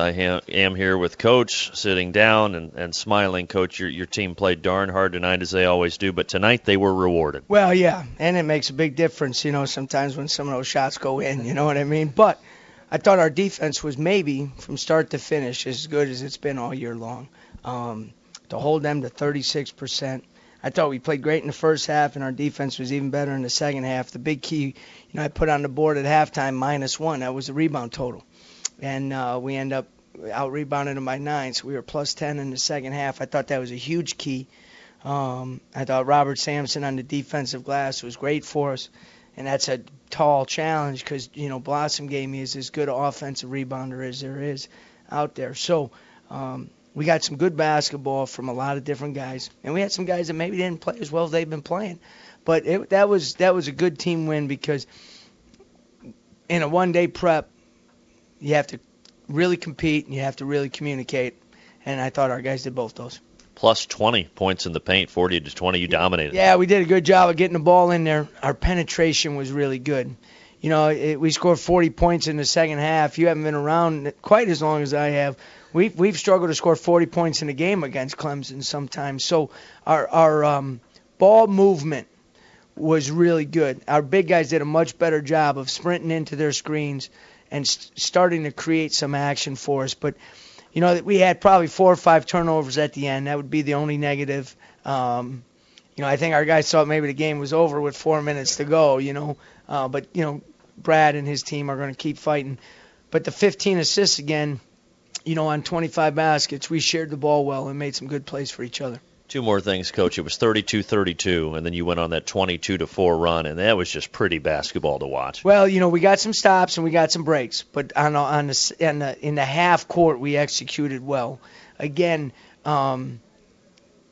I am here with Coach sitting down and, and smiling. Coach, your, your team played darn hard tonight as they always do, but tonight they were rewarded. Well, yeah, and it makes a big difference, you know, sometimes when some of those shots go in, you know what I mean? But I thought our defense was maybe from start to finish as good as it's been all year long. Um, to hold them to 36%. I thought we played great in the first half, and our defense was even better in the second half. The big key, you know, I put on the board at halftime minus one. That was the rebound total and uh, we end up out rebounding them by nine. So we were plus 10 in the second half. I thought that was a huge key. Um, I thought Robert Sampson on the defensive glass was great for us, and that's a tall challenge because you know Blossom gave me is as good offensive rebounder as there is out there. So um, we got some good basketball from a lot of different guys, and we had some guys that maybe didn't play as well as they've been playing, but it, that was that was a good team win because in a one day prep you have to really compete and you have to really communicate. And I thought our guys did both those. Plus 20 points in the paint, 40 to 20. You dominated. Yeah, we did a good job of getting the ball in there. Our penetration was really good. You know, it, we scored 40 points in the second half. You haven't been around quite as long as I have. We've we've struggled to score 40 points in a game against Clemson sometimes. So our our um, ball movement was really good. Our big guys did a much better job of sprinting into their screens and st- starting to create some action for us. But you know, that we had probably four or five turnovers at the end. That would be the only negative. Um, you know, I think our guys thought maybe the game was over with four minutes to go. You know, uh, but you know, Brad and his team are going to keep fighting. But the 15 assists again, you know, on 25 baskets, we shared the ball well and made some good plays for each other two more things, coach. It was 32-32, and then you went on that 22 to four run, and that was just pretty basketball to watch. Well, you know, we got some stops and we got some breaks, but on on the, in the, in the half court we executed well. Again, um,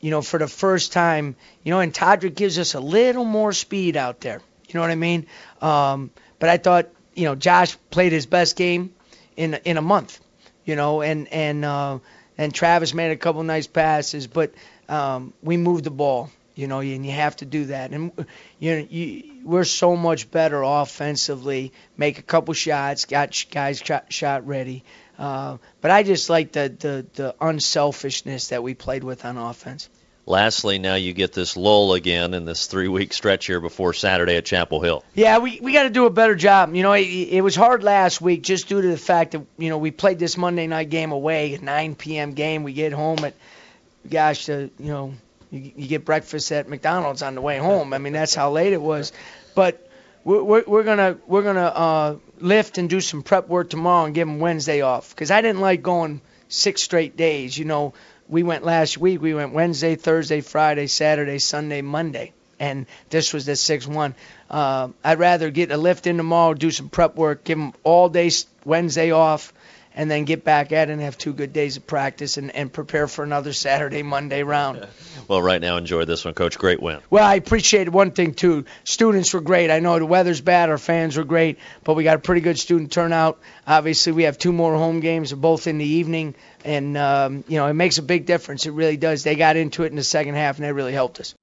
you know, for the first time, you know, and Todrick gives us a little more speed out there. You know what I mean? Um, but I thought, you know, Josh played his best game in in a month. You know, and and uh, and Travis made a couple nice passes, but um, we moved the ball, you know, and you have to do that. And you know, you, we're so much better offensively. Make a couple shots, got guys shot, shot ready. Uh, but I just like the, the the unselfishness that we played with on offense. Lastly, now you get this lull again in this three week stretch here before Saturday at Chapel Hill. Yeah, we, we got to do a better job. You know, it, it was hard last week just due to the fact that, you know, we played this Monday night game away, 9 p.m. game. We get home at, gosh, uh, you know, you, you get breakfast at McDonald's on the way home. I mean, that's how late it was. But we're, we're gonna we're gonna uh, lift and do some prep work tomorrow and give them Wednesday off because I didn't like going six straight days. You know, we went last week. We went Wednesday, Thursday, Friday, Saturday, Sunday, Monday, and this was the sixth one. Uh, I'd rather get a lift in tomorrow, do some prep work, give them all day Wednesday off, and then get back at it and have two good days of practice and, and prepare for another Saturday, Monday round. Well, right now, enjoy this one, Coach. Great win. Well, I appreciate one thing, too. Students were great. I know the weather's bad, our fans were great, but we got a pretty good student turnout. Obviously, we have two more home games, both in the evening, and, um, you know, it makes a big difference. It really does. They got into it in the second half, and that really helped us.